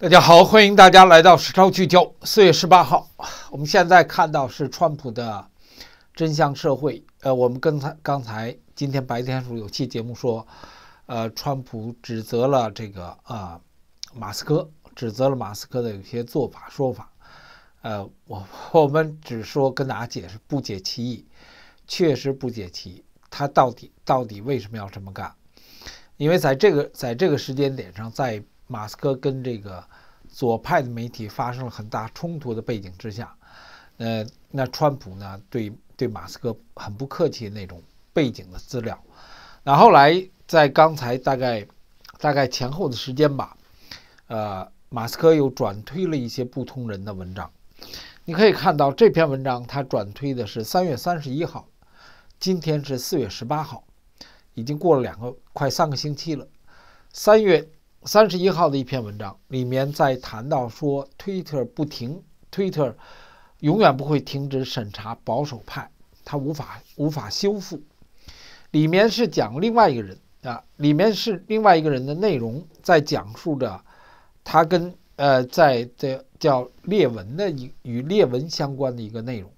大家好，欢迎大家来到《时超聚焦》。四月十八号，我们现在看到是川普的真相社会。呃，我们刚才刚才今天白天时候有期节目说，呃，川普指责了这个啊马斯克，指责了马斯克的有些做法说法。呃，我我们只说跟大家解释，不解其意，确实不解其意。他到底到底为什么要这么干？因为在这个在这个时间点上，在马斯克跟这个左派的媒体发生了很大冲突的背景之下，呃，那川普呢对对马斯克很不客气那种背景的资料。那后来在刚才大概大概前后的时间吧，呃，马斯克又转推了一些不同人的文章。你可以看到这篇文章，他转推的是三月三十一号，今天是四月十八号，已经过了两个快三个星期了。三月。三十一号的一篇文章里面，在谈到说，Twitter 不停，Twitter 永远不会停止审查保守派，他无法无法修复。里面是讲另外一个人啊，里面是另外一个人的内容，在讲述着他跟呃，在这叫裂纹的一与裂纹相关的一个内容。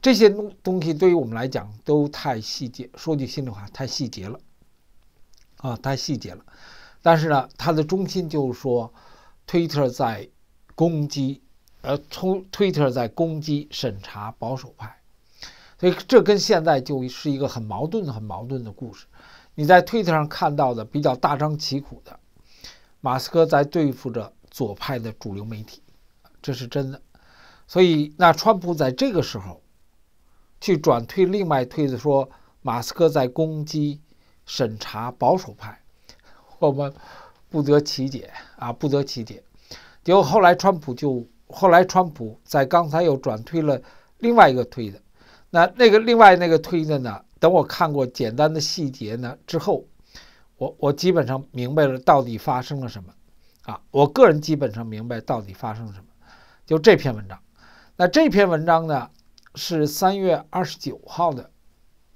这些东东西对于我们来讲都太细节，说句心里话，太细节了啊，太细节了。但是呢，它的中心就是说推特在攻击，呃，推特在攻击审查保守派，所以这跟现在就是一个很矛盾、很矛盾的故事。你在推特上看到的比较大张旗鼓的马斯克在对付着左派的主流媒体，这是真的。所以那川普在这个时候去转推另外推的说，马斯克在攻击审查保守派。我们不得其解啊，不得其解。结果后来川普就后来川普在刚才又转推了另外一个推的，那那个另外那个推的呢？等我看过简单的细节呢之后，我我基本上明白了到底发生了什么啊！我个人基本上明白到底发生了什么。就这篇文章，那这篇文章呢是三月二十九号的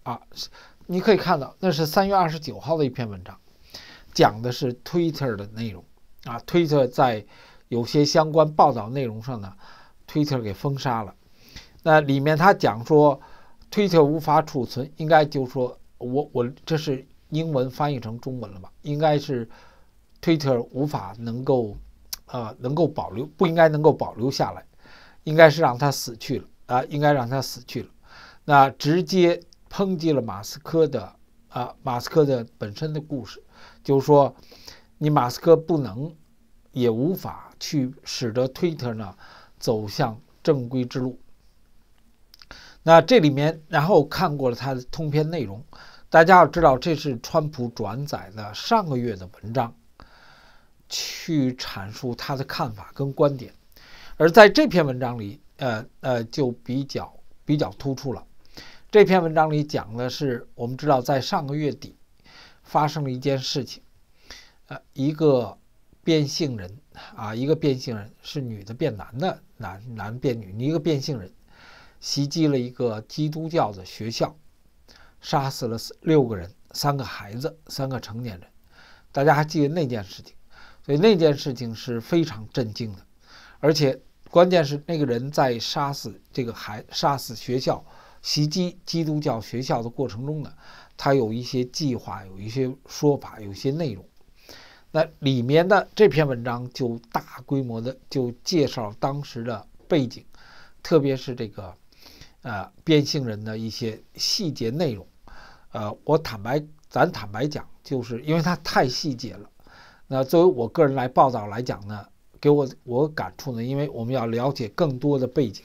啊，你可以看到那是三月二十九号的一篇文章。讲的是 Twitter 的内容啊，Twitter 在有些相关报道内容上呢，Twitter 给封杀了。那里面他讲说，Twitter 无法储存，应该就说我我这是英文翻译成中文了吧？应该是 Twitter 无法能够，呃，能够保留，不应该能够保留下来，应该是让它死去了啊，应该让它死去了。那直接抨击了马斯克的啊，马斯克的本身的故事。就是说，你马斯克不能也无法去使得 Twitter 呢走向正规之路。那这里面，然后看过了他的通篇内容，大家要知道这是川普转载的上个月的文章，去阐述他的看法跟观点。而在这篇文章里，呃呃，就比较比较突出了。这篇文章里讲的是，我们知道在上个月底。发生了一件事情，呃，一个变性人啊，一个变性人是女的变男的，男男变女，一个变性人袭击了一个基督教的学校，杀死了六个人，三个孩子，三个成年人。大家还记得那件事情，所以那件事情是非常震惊的，而且关键是那个人在杀死这个孩，杀死学校。袭击基督教学校的过程中呢，他有一些计划，有一些说法，有些内容。那里面的这篇文章就大规模的就介绍当时的背景，特别是这个，呃，变性人的一些细节内容。呃，我坦白，咱坦白讲，就是因为它太细节了。那作为我个人来报道来讲呢，给我我感触呢，因为我们要了解更多的背景。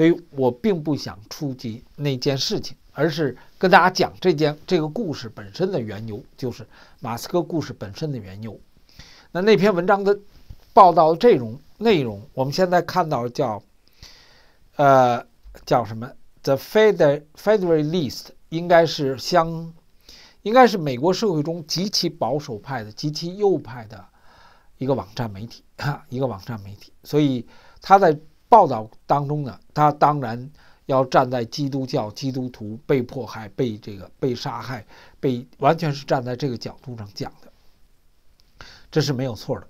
所以我并不想触及那件事情，而是跟大家讲这件这个故事本身的缘由，就是马斯克故事本身的缘由。那那篇文章的报道内容，内容我们现在看到叫，呃，叫什么？The Fed，Federalist，应该是相，应该是美国社会中极其保守派的、极其右派的一个网站媒体，一个网站媒体。所以他在。报道当中呢，他当然要站在基督教基督徒被迫害、被这个被杀害、被完全是站在这个角度上讲的，这是没有错的。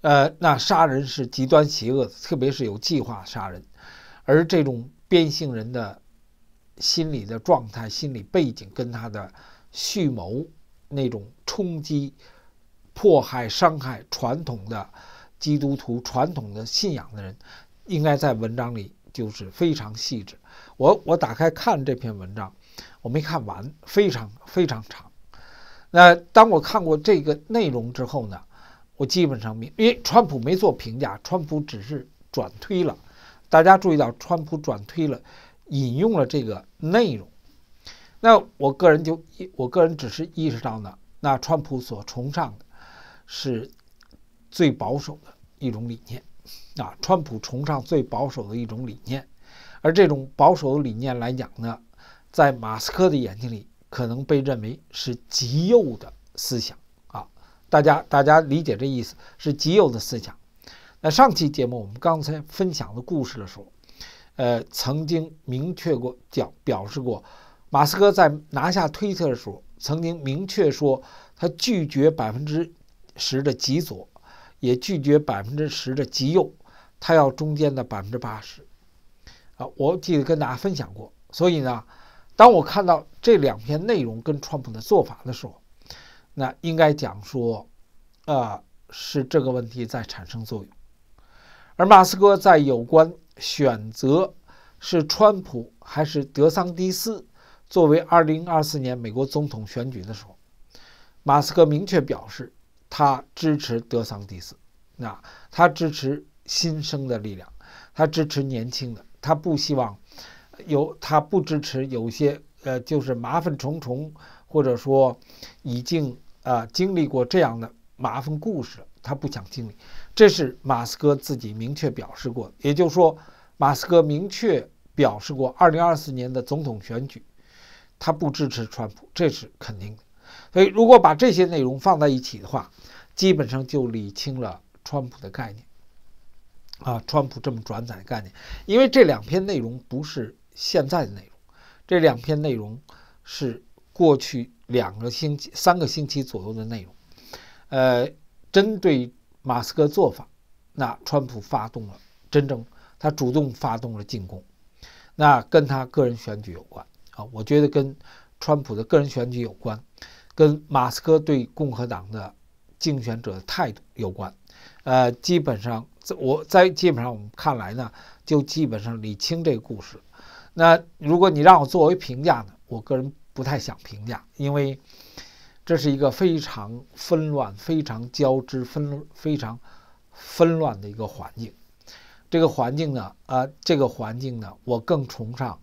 呃，那杀人是极端邪恶，特别是有计划杀人，而这种变性人的心理的状态、心理背景跟他的蓄谋那种冲击、迫害、伤害传统的基督徒、传统的信仰的人。应该在文章里就是非常细致。我我打开看这篇文章，我没看完，非常非常长。那当我看过这个内容之后呢，我基本上明，因为川普没做评价，川普只是转推了。大家注意到，川普转推了，引用了这个内容。那我个人就，我个人只是意识到呢，那川普所崇尚的，是最保守的一种理念。啊，川普崇尚最保守的一种理念，而这种保守的理念来讲呢，在马斯克的眼睛里，可能被认为是极右的思想啊。大家大家理解这意思，是极右的思想。那上期节目我们刚才分享的故事的时候，呃，曾经明确过讲表示过，马斯克在拿下推特的时候，曾经明确说他拒绝百分之十的极左。也拒绝百分之十的极右，他要中间的百分之八十。啊，我记得跟大家分享过。所以呢，当我看到这两篇内容跟川普的做法的时候，那应该讲说，啊，是这个问题在产生作用。而马斯克在有关选择是川普还是德桑蒂斯作为二零二四年美国总统选举的时候，马斯克明确表示。他支持德桑蒂斯，那他支持新生的力量，他支持年轻的，他不希望有他不支持有些呃就是麻烦重重，或者说已经啊经历过这样的麻烦故事，他不想经历。这是马斯克自己明确表示过也就是说，马斯克明确表示过，二零二四年的总统选举，他不支持川普，这是肯定的。所以，如果把这些内容放在一起的话，基本上就理清了川普的概念。啊，川普这么转载的概念，因为这两篇内容不是现在的内容，这两篇内容是过去两个星期、三个星期左右的内容。呃，针对马斯克做法，那川普发动了真正他主动发动了进攻，那跟他个人选举有关啊，我觉得跟川普的个人选举有关。跟马斯克对共和党的竞选者态度有关，呃，基本上在我在基本上我们看来呢，就基本上理清这个故事。那如果你让我作为评价呢，我个人不太想评价，因为这是一个非常纷乱、非常交织、纷非常纷乱的一个环境。这个环境呢，呃，这个环境呢，我更崇尚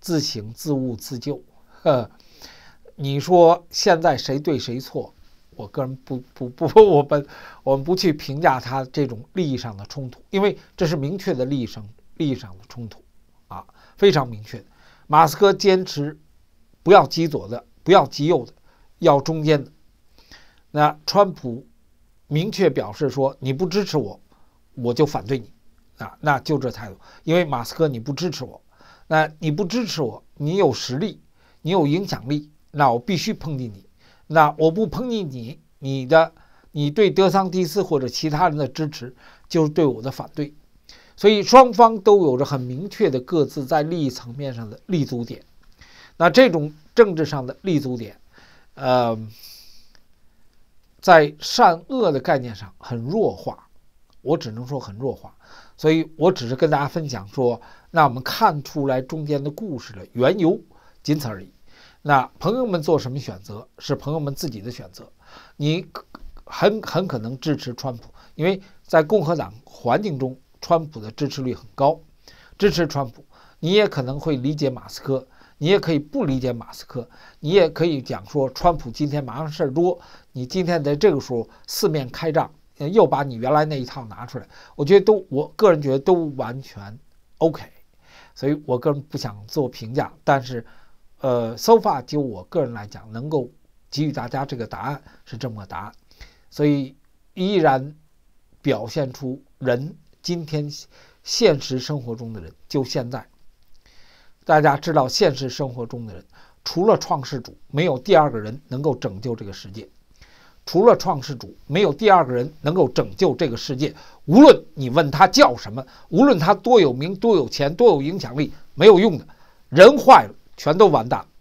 自省、自悟、自救。你说现在谁对谁错？我个人不不不，我们我们不去评价他这种利益上的冲突，因为这是明确的利益上利益上的冲突，啊，非常明确。马斯克坚持不要极左的，不要极右的，要中间的。那川普明确表示说：“你不支持我，我就反对你。”啊，那就这态度。因为马斯克你不支持我，那你不支持我，你有实力，你有影响力。那我必须抨击你，那我不抨击你，你的你对德桑蒂斯或者其他人的支持，就是对我的反对，所以双方都有着很明确的各自在利益层面上的立足点。那这种政治上的立足点，呃，在善恶的概念上很弱化，我只能说很弱化。所以我只是跟大家分享说，那我们看出来中间的故事的缘由，仅此而已。那朋友们做什么选择是朋友们自己的选择，你很很可能支持川普，因为在共和党环境中，川普的支持率很高，支持川普。你也可能会理解马斯克，你也可以不理解马斯克，你也可以讲说川普今天马上事儿多，你今天在这个时候四面开仗，又把你原来那一套拿出来，我觉得都我个人觉得都完全 OK，所以我个人不想做评价，但是。呃，so far 就我个人来讲，能够给予大家这个答案是这么个答案，所以依然表现出人今天现实生活中的人，就现在大家知道，现实生活中的人除了创世主，没有第二个人能够拯救这个世界，除了创世主，没有第二个人能够拯救这个世界。无论你问他叫什么，无论他多有名、多有钱、多有影响力，没有用的，人坏了。全都完蛋。